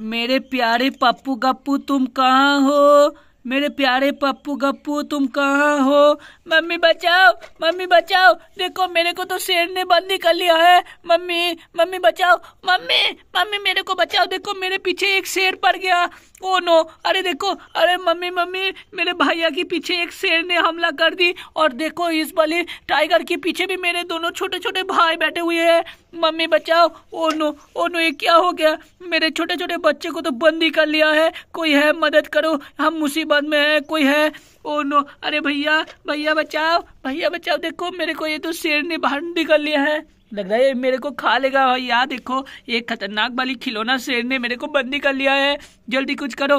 मेरे प्यारे पप्पू गप्पू तुम कहाँ हो मेरे प्यारे पप्पू गप्पू तुम कहाँ हो मम्मी बचाओ मम्मी बचाओ देखो मेरे को तो शेर ने बंदी कर लिया है मम्मी मम्मी बचाओ मम्मी मम्मी मेरे को बचाओ देखो मेरे पीछे एक शेर पड़ गया ओ नो अरे देखो अरे मम्मी मम्मी मेरे भैया के पीछे एक शेर ने हमला कर दी और देखो इस बलि टाइगर के पीछे भी मेरे दोनों छोटे छोटे भाई बैठे हुए हैं मम्मी बचाओ ओ नो ओ नो ये क्या हो गया मेरे छोटे छोटे बच्चे को तो बंदी कर लिया है कोई है मदद करो हम मुसीबत में है कोई है ओ नो अरे भैया भैया बचाओ भैया बचाओ देखो मेरे को ये तो शेर ने बाहर कर लिया है लग रहा है मेरे को खा लेगा भैया हाँ, देखो ये खतरनाक वाली खिलौना शेर ने मेरे को बंदी कर लिया है जल्दी कुछ करो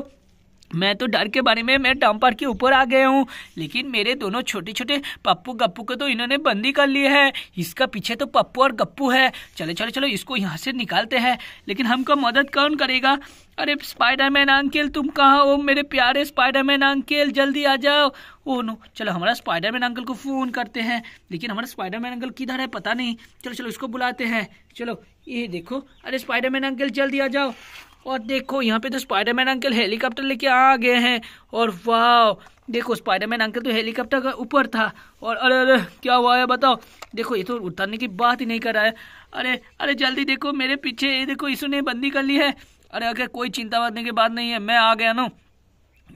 मैं तो डर के बारे में मैं डंपर के ऊपर आ गया हूँ लेकिन मेरे दोनों छोटे छोटे पप्पू गप्पू को तो इन्होंने बंदी कर लिए है इसका पीछे तो पप्पू और गप्पू है चले चलो चलो इसको यहाँ से निकालते हैं लेकिन हमको मदद कौन करेगा अरे स्पाइडरमैन अंकेल तुम कहाँ हो मेरे प्यारे स्पाइडरमैन अंकेल जल्दी आ जाओ ओ नो चलो हमारा स्पाइडरमैन अंकल को फ़ोन करते हैं लेकिन हमारा स्पाइडरमैन अंकल किधर है पता नहीं चलो चलो इसको बुलाते हैं चलो ये देखो अरे स्पाइडरमैन अंकल जल्दी आ जाओ और देखो यहाँ पे तो स्पाइडरमैन अंकल हेलीकॉप्टर लेके आ गए हैं और वाह देखो स्पाइडरमैन अंकल तो हेलीकॉप्टर का ऊपर था और अरे अरे क्या हुआ है बताओ देखो ये तो उतरने की बात ही नहीं कर रहा है अरे अरे जल्दी देखो मेरे पीछे ये देखो इसने बंदी कर ली है अरे अगर कोई चिंता करने की बात नहीं है मैं आ गया ना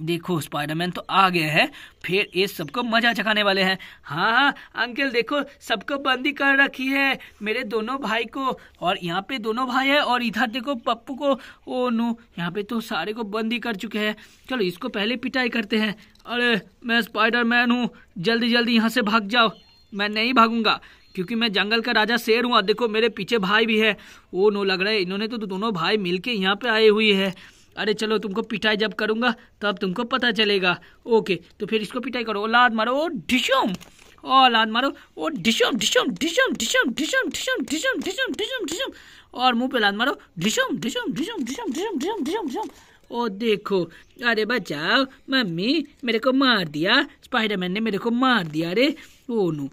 देखो स्पाइडरमैन तो आ गया है फिर ये सबको मजा चखाने वाले हैं हाँ हाँ अंकल देखो सबको बंदी कर रखी है मेरे दोनों भाई को और यहाँ पे दोनों भाई है और इधर देखो पप्पू को ओ नो यहाँ पे तो सारे को बंदी कर चुके हैं चलो इसको पहले पिटाई करते हैं अरे मैं स्पाइडरमैन हूँ जल्दी जल्दी यहाँ से भाग जाओ मैं नहीं भागूंगा क्योंकि मैं जंगल का राजा शेर हूँ देखो मेरे पीछे भाई भी है ओ नो लग रहा है इन्होंने तो दोनों भाई मिलके यहाँ पे आए हुए हैं अरे चलो तुमको पिटाई जब करूँगा तब तुमको पता चलेगा ओके तो फिर इसको पिटाई करो लाद मारो ओ ढिशोम ओ लाद मारो ओ ढिशोम ढिशोम ढिशोम ढिशोम ढिशोम ढिशोम ढिशोम ढिशोम ढिशोम ढिशोम और मुंह पे लाद मारो ढिशोम ढिशोम ढिशोम ढिशोम ढिशोम ढिशोम ढिशोम ढिशोम ओ देखो अरे बचाओ मम्मी मेरे को मार दिया स्पाइडरमैन ने मेरे को मार दिया अरे ओ नू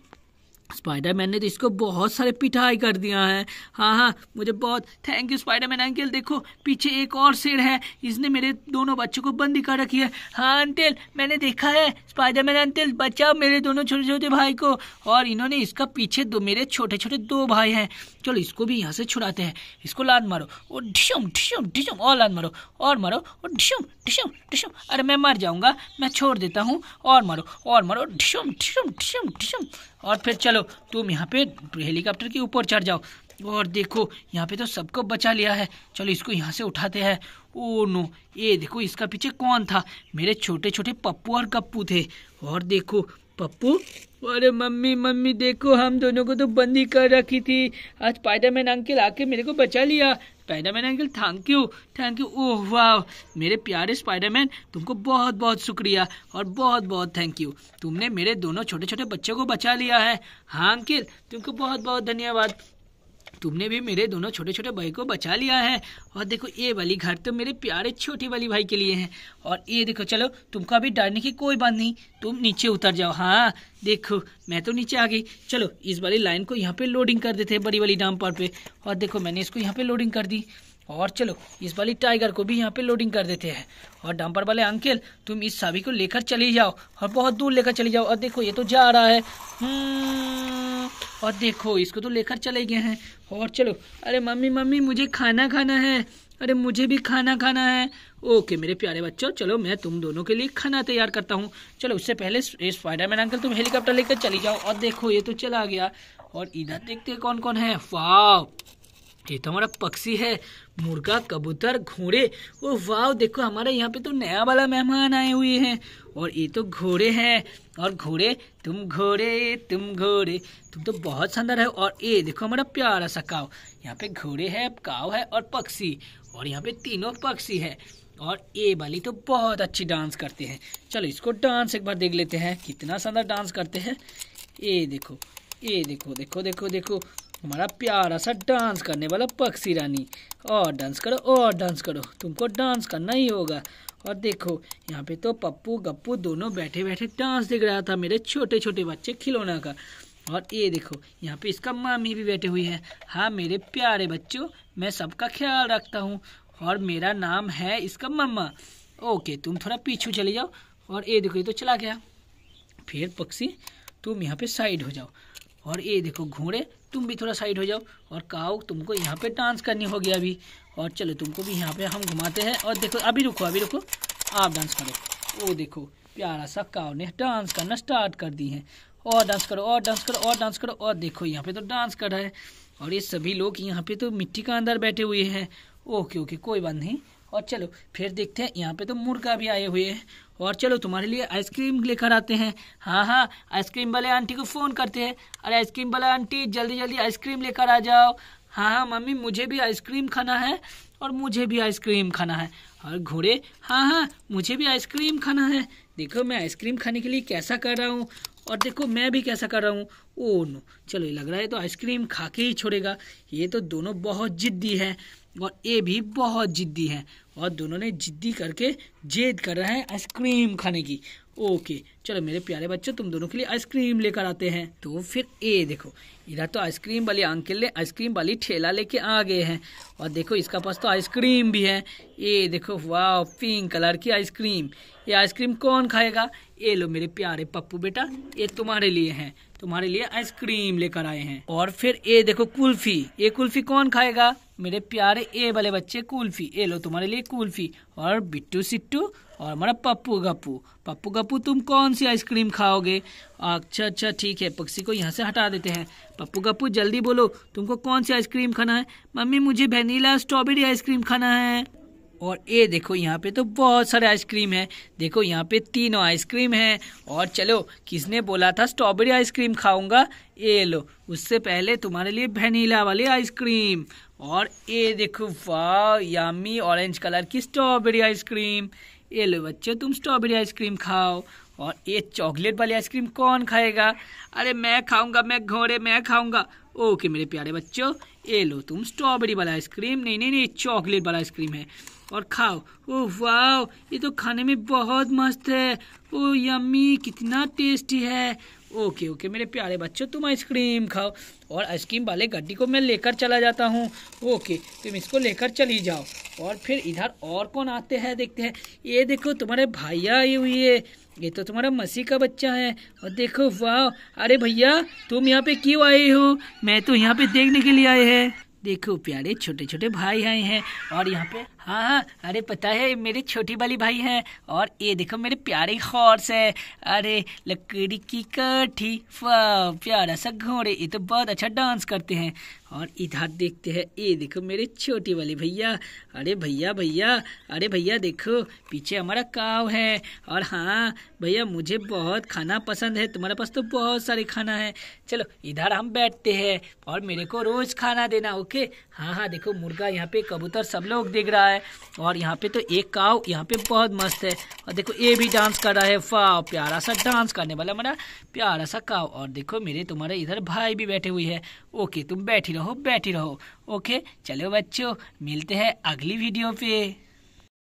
स्पाइडरमैन ने तो इसको बहुत सारे पिटाई कर दिया है हाँ हाँ मुझे बहुत थैंक यू स्पाइडरमैन अंकल देखो पीछे एक और शेर है इसने मेरे दोनों बच्चों को बंदी कर रखी है हाँ अंकल मैंने देखा है स्पाइडरमैन अंकल बचाओ मेरे दोनों छोटे छोटे भाई को और इन्होंने इसका पीछे दो मेरे छोटे छोटे दो भाई हैं चलो इसको भी यहाँ से छुड़ाते हैं इसको लान मारो और ढिशम ढिशम ढिशम और लान मारो और मारो और ढिशम ढिशम ढिशम अरे मैं मर जाऊँगा मैं छोड़ देता हूँ और मारो और मारो ढिशम ढिशम ढिशम ढिशम और फिर चलो तुम यहाँ पे हेलीकॉप्टर के ऊपर चढ़ जाओ और देखो यहाँ पे तो सबको बचा लिया है चलो इसको यहाँ से उठाते हैं ओ नो ये देखो इसका पीछे कौन था मेरे छोटे छोटे पप्पू और गप्पू थे और देखो पप्पू अरे मम्मी मम्मी देखो हम दोनों को तो बंदी कर रखी थी आज स्पाइडरमैन अंकल आके मेरे को बचा लिया Spiderman uncle thank you thank you oh वाह मेरे प्यारे स्पाइडरमैन तुमको बहुत बहुत शुक्रिया और बहुत बहुत थैंक यू तुमने मेरे दोनों छोटे छोटे बच्चों को बचा लिया है हाँ अंकिल तुमको बहुत बहुत धन्यवाद तुमने भी मेरे दोनों छोटे छोटे भाई को बचा लिया है और देखो ये वाली घर तो मेरे प्यारे छोटे वाली भाई के लिए है और ये देखो चलो तुमको अभी डरने की कोई बात नहीं तुम नीचे उतर जाओ हाँ देखो मैं तो नीचे आ गई चलो इस वाली लाइन को यहाँ पे लोडिंग कर देते हैं बड़ी वाली डाम्पर पे और देखो मैंने इसको यहाँ पे लोडिंग कर दी और चलो इस वाली टाइगर को भी यहाँ पे लोडिंग कर देते हैं और डम्पर वाले अंकल तुम इस सभी को लेकर चले जाओ और बहुत दूर लेकर चले जाओ और देखो ये तो जा रहा है हम्म। और देखो इसको तो लेकर चले गए हैं और चलो अरे मम्मी मम्मी मुझे खाना खाना है अरे मुझे भी खाना खाना है ओके मेरे प्यारे बच्चों चलो मैं तुम दोनों के लिए खाना तैयार करता हूँ चलो उससे पहले स्पाइडरमैन अंकल तुम हेलीकॉप्टर लेकर चली जाओ और देखो ये तो चला गया और इधर देखते कौन कौन है वाह ये तो हमारा पक्षी है मुर्गा कबूतर घोड़े ओ वाह देखो हमारे यहाँ पे तो नया वाला मेहमान आए हुए हैं और ये तो घोड़े हैं और घोड़े तुम घोड़े तुम घोड़े तुम तो बहुत सुंदर है और ये देखो हमारा प्यारा सा काव यहाँ पे घोड़े है काव है और पक्षी और यहाँ पे तीनों पक्षी है और ये वाली तो बहुत अच्छी डांस करते हैं चलो इसको डांस एक बार देख लेते हैं कितना सुंदर डांस करते हैं ये देखो ये देखो देखो देखो देखो हमारा प्यारा सा डांस करने वाला पक्षी रानी और डांस करो और डांस करो तुमको डांस करना ही होगा और देखो यहाँ पे तो पप्पू गप्पू दोनों बैठे बैठे डांस दिख रहा था मेरे छोटे छोटे बच्चे खिलौना का और ये देखो यहाँ पे इसका मामी भी बैठे हुई है हाँ मेरे प्यारे बच्चों मैं सबका ख्याल रखता हूँ और मेरा नाम है इसका मम्मा ओके तुम थोड़ा पीछू चले जाओ और ये देखो ये तो चला गया फिर पक्षी तुम यहाँ पे साइड हो जाओ और ये देखो घोड़े तुम भी थोड़ा साइड हो जाओ और काओ तुमको यहाँ पे डांस करनी होगी अभी और चलो तुमको भी यहाँ पे हम घुमाते हैं और देखो अभी रुको अभी रुको आप डांस करो वो देखो प्यारा सा काओ ने डांस करना स्टार्ट कर दी है और डांस करो और डांस करो और डांस करो और देखो यहाँ पे तो डांस कर रहा है और ये सभी लोग यहाँ पे तो मिट्टी के अंदर बैठे हुए हैं ओके ओके कोई बात नहीं और चलो फिर देखते हैं यहाँ पे तो मुर्गा भी आए हुए हैं और चलो तुम्हारे लिए आइसक्रीम लेकर आते हैं हाँ हाँ आइसक्रीम वाले आंटी को फ़ोन करते हैं अरे आइसक्रीम वाले आंटी जल्दी जल्दी आइसक्रीम लेकर आ जाओ हाँ हाँ मम्मी मुझे भी आइसक्रीम खाना है और मुझे भी आइसक्रीम खाना है और घोड़े हाँ हाँ मुझे भी आइसक्रीम खाना है देखो मैं आइसक्रीम खाने के लिए कैसा कर रहा हूँ और देखो मैं भी कैसा कर रहा हूँ ओ नो चलो लग रहा है तो आइसक्रीम खा के ही छोड़ेगा ये तो दोनों बहुत जिद्दी है और ये भी बहुत जिद्दी है और दोनों ने जिद्दी करके जेद कर रहे हैं आइसक्रीम खाने की ओके चलो मेरे प्यारे बच्चों तुम दोनों के लिए आइसक्रीम लेकर आते हैं तो फिर ए देखो इधर तो आइसक्रीम वाली अंकल ने आइसक्रीम वाली ठेला लेके आ गए हैं और देखो इसका पास तो आइसक्रीम भी है ये देखो वाह पिंक कलर की आइसक्रीम ये आइसक्रीम कौन खाएगा ये लो मेरे प्यारे पप्पू बेटा ये तुम्हारे लिए हैं तुम्हारे लिए आइसक्रीम लेकर आए हैं और फिर ये देखो कुल्फी ये कुल्फी कौन खाएगा मेरे प्यारे ए वाले बच्चे कुल्फी ए लो तुम्हारे लिए कुल्फी और बिट्टू सिट्टू और हमारा पप्पू गप्पू पप्पू गप्पू तुम कौन सी आइसक्रीम खाओगे अच्छा अच्छा ठीक है पक्षी को यहाँ से हटा देते हैं पप्पू गप्पू जल्दी बोलो तुमको कौन सी आइसक्रीम खाना है मम्मी मुझे वेनीला स्ट्रॉबेरी आइसक्रीम खाना है और ये देखो यहाँ पे तो बहुत सारे आइसक्रीम है देखो यहाँ पे तीनों आइसक्रीम है और चलो किसने बोला था स्ट्रॉबेरी आइसक्रीम खाऊंगा ये लो उससे पहले तुम्हारे लिए वेनीला वाली आइसक्रीम और ये देखो वाह यामी ऑरेंज कलर की स्ट्रॉबेरी आइसक्रीम ये लो बच्चे तुम स्ट्रॉबेरी आइसक्रीम खाओ और ये चॉकलेट वाली आइसक्रीम कौन खाएगा अरे मैं खाऊंगा मैं घोड़े मैं खाऊंगा ओके मेरे प्यारे बच्चों ये लो तुम स्ट्रॉबेरी वाला आइसक्रीम नहीं नहीं नहीं चॉकलेट वाला आइसक्रीम है और खाओ ओह वाह ये तो खाने में बहुत मस्त है ओ यम्मी कितना टेस्टी है ओके ओके मेरे प्यारे बच्चों तुम आइसक्रीम खाओ और आइसक्रीम वाले गड्डी को मैं लेकर चला जाता हूँ ओके तुम इसको लेकर चली जाओ और फिर इधर और कौन आते हैं देखते हैं ये देखो तुम्हारे भाइया आई हुई है ये तो तुम्हारा मसीह का बच्चा है और देखो वाह अरे भैया तुम यहाँ पे क्यों आए हो मैं तो यहाँ पे देखने के लिए आए हैं देखो प्यारे छोटे छोटे भाई आए हैं और यहाँ पे हाँ हाँ अरे पता है मेरे छोटी वाली भाई हैं और ये देखो मेरे प्यारे हॉर्स है अरे लकड़ी की काठी वाह प्यारा सा घोड़े ये तो बहुत अच्छा डांस करते हैं और इधर देखते हैं ये देखो मेरे छोटे वाले भैया अरे भैया भैया अरे भैया देखो पीछे हमारा काव है और हाँ भैया मुझे बहुत खाना पसंद है तुम्हारे पास तो बहुत सारे खाना है चलो इधर हम बैठते हैं और मेरे को रोज़ खाना देना ओके हाँ हाँ देखो मुर्गा यहाँ पे कबूतर सब लोग देख रहा है और यहाँ पे तो एक काव यहाँ पे बहुत मस्त है और देखो ये भी डांस कर रहा है फा प्यारा सा डांस करने वाला हमारा प्यारा सा काव और देखो मेरे तुम्हारे इधर भाई भी बैठे हुए है ओके तुम बैठी रहो बैठे रहो ओके चलो बच्चों मिलते हैं अगली वीडियो पे